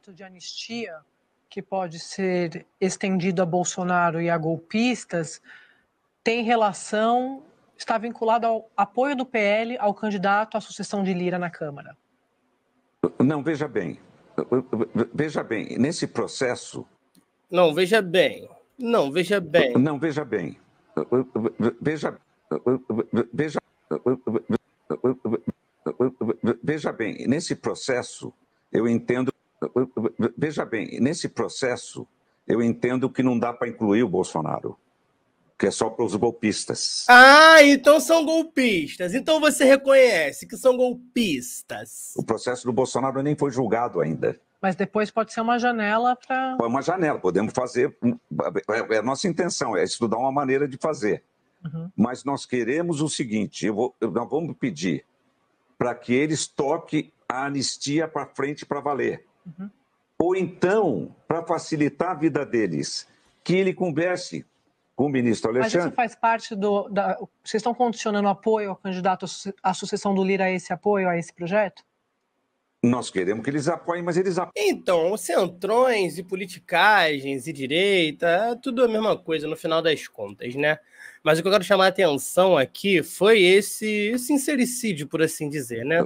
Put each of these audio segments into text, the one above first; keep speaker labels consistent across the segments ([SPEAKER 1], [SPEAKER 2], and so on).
[SPEAKER 1] projeto de anistia
[SPEAKER 2] que pode ser estendido a Bolsonaro e a golpistas tem relação, está vinculado ao apoio do PL ao candidato à sucessão de Lira na Câmara?
[SPEAKER 1] Não, veja bem. Veja bem, nesse processo.
[SPEAKER 2] Não, veja bem. Não, veja bem.
[SPEAKER 1] Não, veja bem. Veja. Veja. Veja bem, nesse processo, eu entendo Veja bem, nesse processo, eu entendo que não dá para incluir o Bolsonaro, que é só para os golpistas.
[SPEAKER 2] Ah, então são golpistas. Então você reconhece que são golpistas.
[SPEAKER 1] O processo do Bolsonaro nem foi julgado ainda.
[SPEAKER 2] Mas depois pode ser uma janela para.
[SPEAKER 1] É uma janela, podemos fazer. É, é a nossa intenção, é estudar uma maneira de fazer. Uhum. Mas nós queremos o seguinte: vou, nós vamos pedir para que eles toquem a anistia para frente para valer. Uhum. Ou então, para facilitar a vida deles, que ele converse com o ministro Alexandre. Mas isso
[SPEAKER 2] faz parte do. Da, vocês estão condicionando apoio ao candidato à sucessão do Lira a esse apoio, a esse projeto?
[SPEAKER 1] Nós queremos que eles
[SPEAKER 2] apoiem, mas eles apoiam. Então, centrões e politicagens e direita, é tudo a mesma coisa no final das contas, né? Mas o que eu quero chamar a atenção aqui foi esse sincericídio, por assim dizer, né?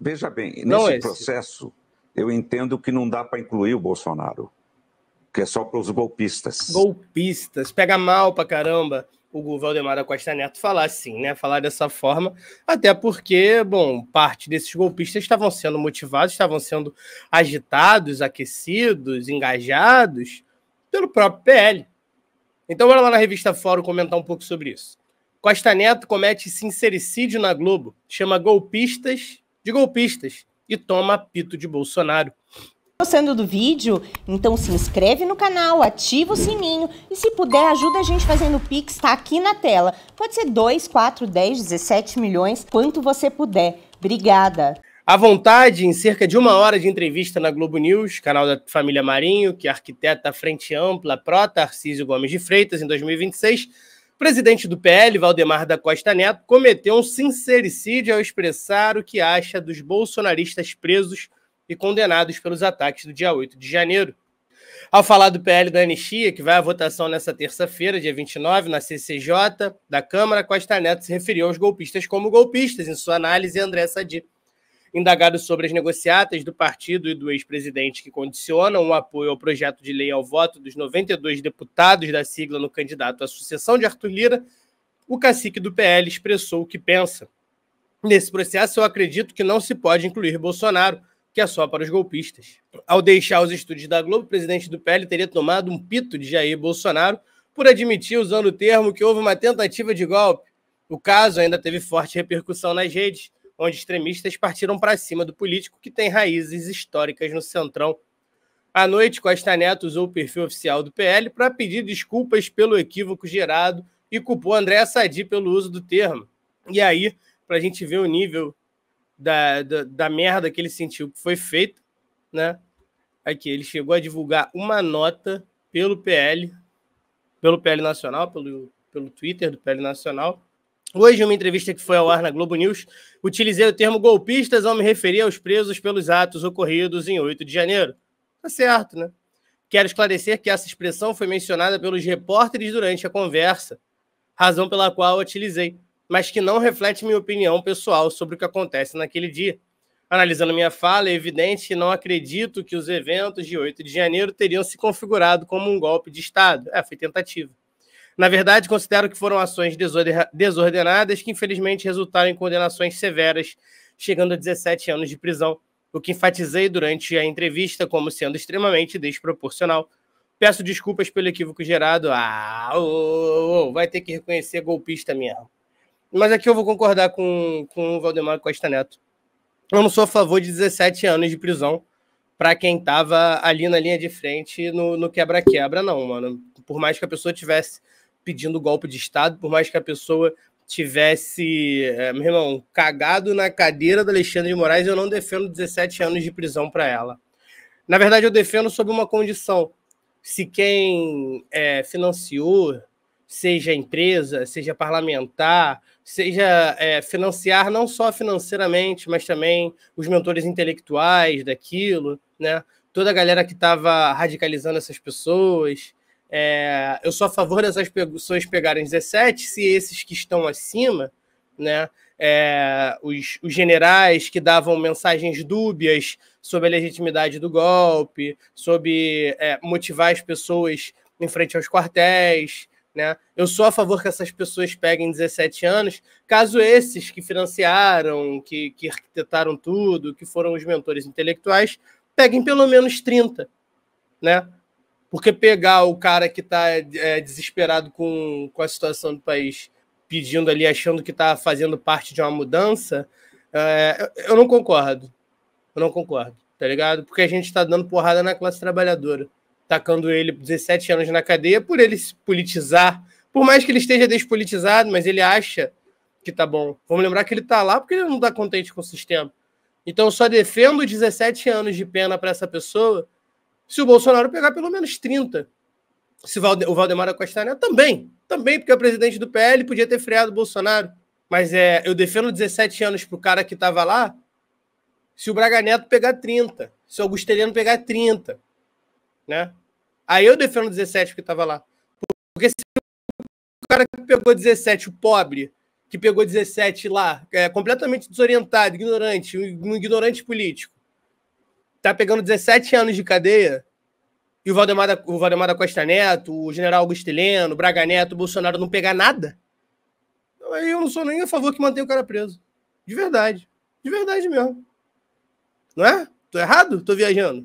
[SPEAKER 2] Veja bem, Não nesse esse.
[SPEAKER 1] processo eu entendo que não dá para incluir o Bolsonaro, que é só para os golpistas.
[SPEAKER 2] Golpistas, pega mal para caramba o Valdemar da Costa Neto falar assim, né? Falar dessa forma, até porque, bom, parte desses golpistas estavam sendo motivados, estavam sendo agitados, aquecidos, engajados pelo próprio PL. Então, bora lá na revista Fórum comentar um pouco sobre isso. Costa Neto comete sincericídio na Globo, chama golpistas de golpistas e toma apito de Bolsonaro. Gostando do vídeo? Então se inscreve no canal, ativa o sininho e se puder ajuda a gente fazendo o Pix, tá aqui na tela. Pode ser 2, 4, 10, 17 milhões, quanto você puder. Obrigada. À vontade, em cerca de uma hora de entrevista na Globo News, canal da família Marinho, que é arquiteta arquiteta Frente Ampla pró Tarcísio Gomes de Freitas em 2026, presidente do PL, Valdemar da Costa Neto, cometeu um sincericídio ao expressar o que acha dos bolsonaristas presos e condenados pelos ataques do dia 8 de janeiro. Ao falar do PL da anistia, que vai à votação nesta terça-feira, dia 29, na CCJ da Câmara, Costa Neto se referiu aos golpistas como golpistas, em sua análise, André Sadi Indagado sobre as negociatas do partido e do ex-presidente que condicionam o apoio ao projeto de lei ao voto dos 92 deputados da sigla no candidato à sucessão de Arthur Lira, o cacique do PL expressou o que pensa. Nesse processo, eu acredito que não se pode incluir Bolsonaro, que é só para os golpistas. Ao deixar os estúdios da Globo, o presidente do PL teria tomado um pito de Jair Bolsonaro por admitir, usando o termo, que houve uma tentativa de golpe. O caso ainda teve forte repercussão nas redes onde extremistas partiram para cima do político que tem raízes históricas no Centrão. À noite, Costa Neto usou o perfil oficial do PL para pedir desculpas pelo equívoco gerado e culpou André Sadi pelo uso do termo. E aí, para a gente ver o nível da, da, da, merda que ele sentiu que foi feita, né? Aqui, ele chegou a divulgar uma nota pelo PL, pelo PL Nacional, pelo, pelo Twitter do PL Nacional, Hoje, em uma entrevista que foi ao ar na Globo News, utilizei o termo golpistas ao me referir aos presos pelos atos ocorridos em 8 de janeiro. Tá certo, né? Quero esclarecer que essa expressão foi mencionada pelos repórteres durante a conversa, razão pela qual utilizei, mas que não reflete minha opinião pessoal sobre o que acontece naquele dia. Analisando minha fala, é evidente que não acredito que os eventos de 8 de janeiro teriam se configurado como um golpe de Estado. É, foi tentativa. Na verdade, considero que foram ações desordenadas que, infelizmente, resultaram em condenações severas, chegando a 17 anos de prisão, o que enfatizei durante a entrevista como sendo extremamente desproporcional. Peço desculpas pelo equívoco gerado. Ah, oh, oh, vai ter que reconhecer golpista mesmo. Mas aqui eu vou concordar com, com o Valdemar Costa Neto. Eu não sou a favor de 17 anos de prisão para quem estava ali na linha de frente no quebra-quebra, não, mano. Por mais que a pessoa tivesse pedindo golpe de Estado, por mais que a pessoa tivesse, é, meu irmão, cagado na cadeira da Alexandre de Moraes, eu não defendo 17 anos de prisão para ela. Na verdade, eu defendo sob uma condição: se quem é, financiou, seja empresa, seja parlamentar, seja é, financiar não só financeiramente, mas também os mentores intelectuais daquilo, né? Toda a galera que estava radicalizando essas pessoas, é, eu sou a favor dessas pessoas pegarem 17, se esses que estão acima, né, é, os, os, generais que davam mensagens dúbias sobre a legitimidade do golpe, sobre é, motivar as pessoas em frente aos quartéis. Né? Eu sou a favor que essas pessoas peguem 17 anos, caso esses que financiaram, que, que arquitetaram tudo, que foram os mentores intelectuais, peguem pelo menos 30. Né? Porque pegar o cara que está é, desesperado com, com a situação do país, pedindo ali, achando que está fazendo parte de uma mudança, é, eu não concordo. Eu não concordo, tá ligado? Porque a gente está dando porrada na classe trabalhadora, tacando ele 17 anos na cadeia por ele se politizar. Por mais que ele esteja despolitizado, mas ele acha que tá bom. Vamos lembrar que ele tá lá porque ele não está contente com o sistema. Então eu só defendo 17 anos de pena para essa pessoa se o Bolsonaro pegar pelo menos 30. Se o Valdemar Neto né, também, também, porque é presidente do PL, podia ter freado o Bolsonaro. Mas é, eu defendo 17 anos pro cara que estava lá, se o Braga Neto pegar 30, se o Augusteliano pegar 30, né? Aí eu defendo 17 que estava lá. Porque se o cara que pegou 17, o pobre, que pegou 17 lá, é, completamente desorientado, ignorante, um ignorante político, tá pegando 17 anos de cadeia e o Valdemar, da, o Valdemar da Costa Neto, o general Augusto Heleno, o Braga Neto, o Bolsonaro não pegar nada, então aí eu não sou nem a favor que mantenha o cara preso. De verdade. De verdade mesmo. Não é? Tô errado? Tô viajando?